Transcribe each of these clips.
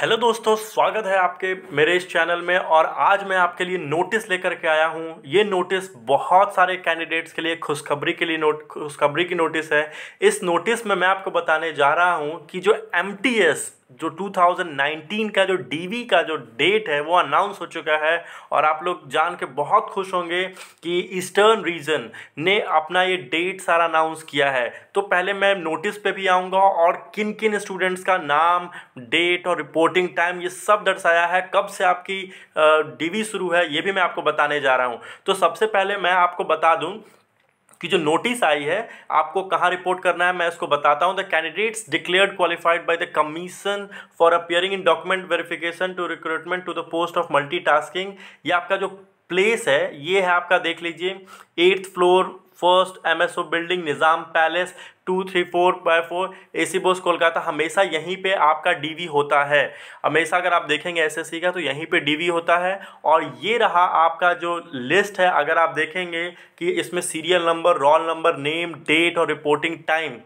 hello दोस्तों स्वागत है आपके मेरे इस चैनल में और आज मैं आपके लिए नोटिस लेकर के आया हूँ ये नोटिस बहुत सारे कैंडिडेट्स के लिए खुशखबरी के लिए नोट खुशखबरी की नोटिस है इस नोटिस में मैं आपको बताने जा रहा हूँ कि जो एम जो 2019 का जो डीवी का जो डेट है वो अनाउंस हो चुका है और आप लोग जान के बहुत खुश होंगे कि ईस्टर्न रीजन ने अपना ये डेट सारा अनाउंस किया है तो पहले मैं नोटिस पे भी आऊँगा और किन किन स्टूडेंट्स का नाम डेट और रिपोर्टिंग टाइम ये सब दर्शाया है कब से आपकी डीवी शुरू है ये भी मैं आपको बताने जा रहा हूँ तो सबसे पहले मैं आपको बता दूँ कि जो नोटिस आई है आपको कहाँ रिपोर्ट करना है मैं इसको बताता हूँ the candidates declared qualified by the commission for appearing in document verification to recruitment to the post of multitasking ये आपका जो प्लेस है ये है आपका देख लीजिए eighth floor first M S O building Nizam palace two three four by four A C Bose Kolkata हमेशा यहीं पे आपका डीवी होता है हमेशा अगर आप देखेंगे एसएससी का तो यहीं पे डीवी होता है और ये रहा आपका जो लिस्ट है अगर आप देखेंगे कि इसमें serial number roll number name date और रिपोर्टिंग टाइम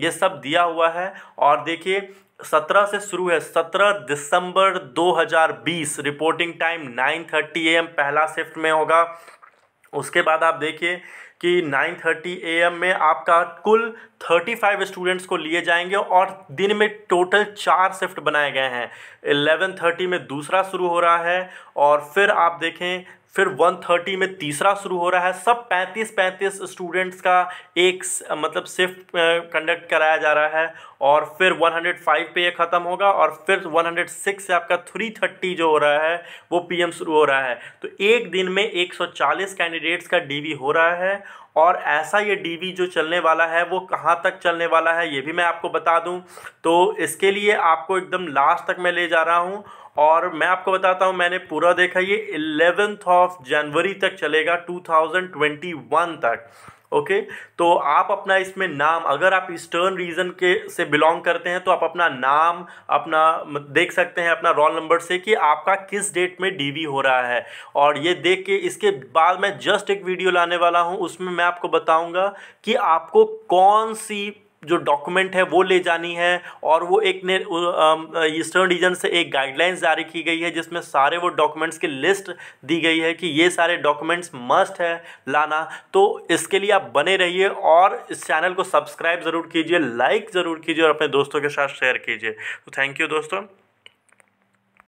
ये सब दिया हुआ है और देखिए सत्रह से शुरू है सत्रह दिसंबर बीस reporting time nine thirty AM पहला शिफ्ट में होगा उसके बाद आप देखिए कि 9:30 एम में आपका कुल 35 स्टूडेंट्स को लिए जाएंगे और दिन में टोटल चार शिफ्ट बनाए गए हैं 11:30 में दूसरा शुरू हो रहा है और फिर आप देखें फिर 130 में तीसरा शुरू हो रहा है सब 35 35 स्टूडेंट्स का एक मतलब शिफ्ट कंडक्ट कराया जा रहा है और फिर 105 पे ये ख़त्म होगा और फिर 106 से आपका 330 जो हो रहा है वो पीएम शुरू हो रहा है तो एक दिन में 140 कैंडिडेट्स का डीवी हो रहा है और ऐसा ये डीवी जो चलने वाला है वो कहाँ तक चलने वाला है ये भी मैं आपको बता दूँ तो इसके लिए आपको एकदम लास्ट तक मैं ले जा रहा हूँ और मैं आपको बताता हूँ मैंने पूरा देखा ये इलेवेंथ ऑफ जनवरी तक चलेगा 2021 तक ओके तो आप अपना इसमें नाम अगर आप ईस्टर्न रीजन के से बिलोंग करते हैं तो आप अपना नाम अपना देख सकते हैं अपना रोल नंबर से कि आपका किस डेट में डीवी हो रहा है और ये देख के इसके बाद मैं जस्ट एक वीडियो लाने वाला हूँ उसमें मैं आपको बताऊँगा कि आपको कौन सी जो डॉक्यूमेंट है वो ले जानी है और वो एक ने ईस्टर्न रीजन से एक गाइडलाइंस जारी की गई है जिसमें सारे वो डॉक्यूमेंट्स की लिस्ट दी गई है कि ये सारे डॉक्यूमेंट्स मस्ट है लाना तो इसके लिए आप बने रहिए और इस चैनल को सब्सक्राइब ज़रूर कीजिए लाइक ज़रूर कीजिए और अपने दोस्तों के साथ शेयर कीजिए तो थैंक यू दोस्तों